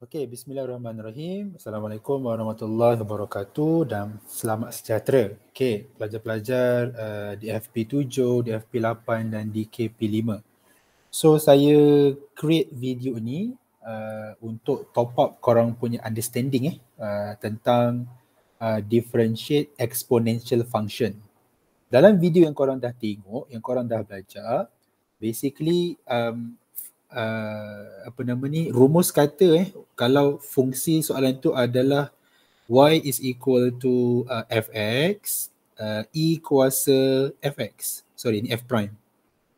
Okey, bismillahirrahmanirrahim. Assalamualaikum warahmatullahi wabarakatuh dan selamat sejahtera. Okey, pelajar-pelajar uh, DFP 7, FP 8 dan di KP 5. So, saya create video ni uh, untuk top up korang punya understanding eh uh, tentang uh, differentiate exponential function. Dalam video yang korang dah tengok, yang korang dah belajar, basically um, Uh, apa nama ni rumus kata eh kalau fungsi soalan tu adalah y is equal to uh, fx uh, e kuasa fx sorry ni f prime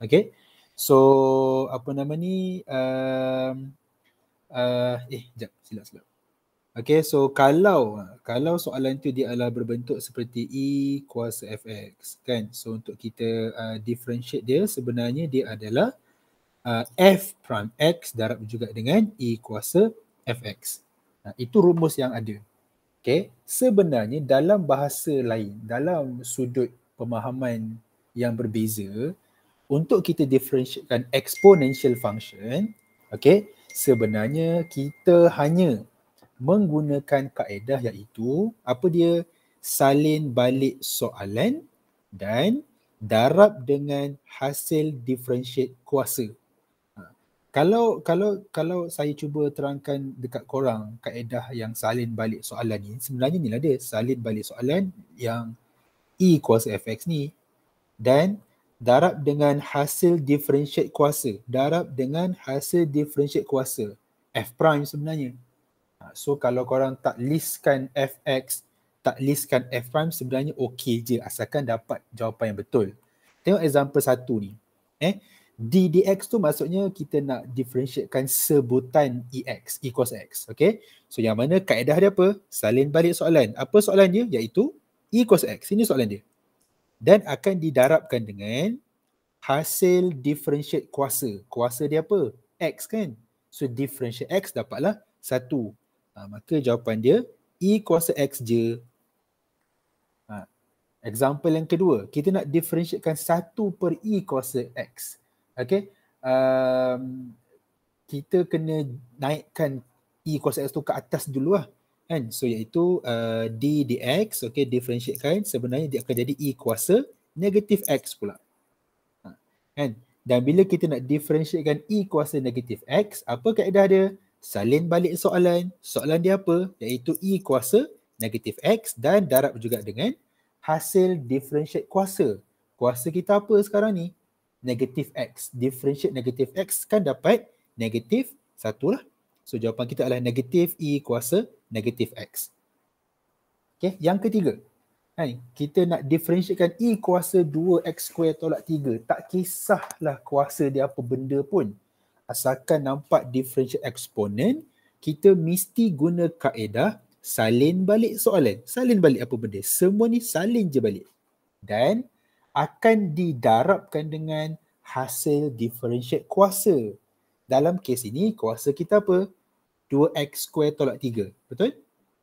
okay so apa nama ni um, uh, eh jap silap silap okay so kalau kalau soalan tu dia adalah berbentuk seperti e kuasa fx kan so untuk kita uh, differentiate dia sebenarnya dia adalah uh, f prime x darab juga dengan e kuasa fx. Nah, itu rumus yang ada. Okay. Sebenarnya dalam bahasa lain, dalam sudut pemahaman yang berbeza, untuk kita differentiatekan exponential function, okay, sebenarnya kita hanya menggunakan kaedah iaitu apa dia salin balik soalan dan darab dengan hasil differentiate kuasa. Kalau kalau kalau saya cuba terangkan dekat korang kaedah yang salin balik soalan ni, sebenarnya ni lah dia salin balik soalan yang E kuasa FX ni dan darab dengan hasil differentiate kuasa, darab dengan hasil differentiate kuasa F prime sebenarnya. Ha, so kalau korang tak listkan FX, tak listkan F prime sebenarnya okey je asalkan dapat jawapan yang betul. Tengok example satu ni. Eh, DDX tu maksudnya kita nak differentiatekan sebutan EX, E cos X. E okay. So yang mana kaedah dia apa? Salin balik soalan. Apa soalan dia? Iaitu E cos X. Ini soalan dia. Dan akan didarabkan dengan hasil differentiate kuasa. Kuasa dia apa? X kan? So differentiate X dapatlah satu. Ha, maka jawapan dia E kuasa X je. Ha. Example yang kedua, kita nak differentiatekan satu per E kuasa X okay um, kita kena naikkan e cos x tu ke atas dulu lah kan so iaitu uh, d dx okay differentiatekan sebenarnya dia akan jadi e kuasa negatif x pula ha, kan dan bila kita nak differentiatekan e kuasa negatif x apa kaedah dia salin balik soalan soalan dia apa iaitu e kuasa negatif x dan darab juga dengan hasil differentiate kuasa kuasa kita apa sekarang ni negative x. Differentiate negative x kan dapat negatif satu lah. So jawapan kita adalah negatif e kuasa negatif x. Okay, yang ketiga. Kan, kita nak differentiatekan e kuasa 2x square tolak 3. Tak kisahlah kuasa dia apa benda pun. Asalkan nampak differentiate exponent, kita mesti guna kaedah salin balik soalan. Salin balik apa benda? Semua ni salin je balik. Dan akan didarabkan dengan hasil differentiate kuasa. Dalam kes ini kuasa kita apa? 2x square tolak 3. Betul?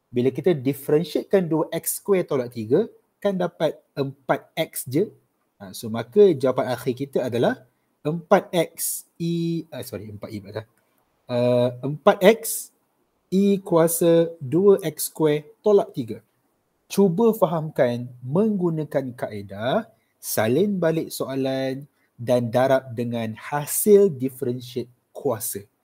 Bila kita differentiatekan 2x square tolak 3 kan dapat 4x je. Ha, so maka jawapan akhir kita adalah 4x e uh, sorry 4e padah. Uh, 4x e kuasa 2x square tolak 3. Cuba fahamkan menggunakan kaedah salin balik soalan dan darab dengan hasil differentiate kuasa.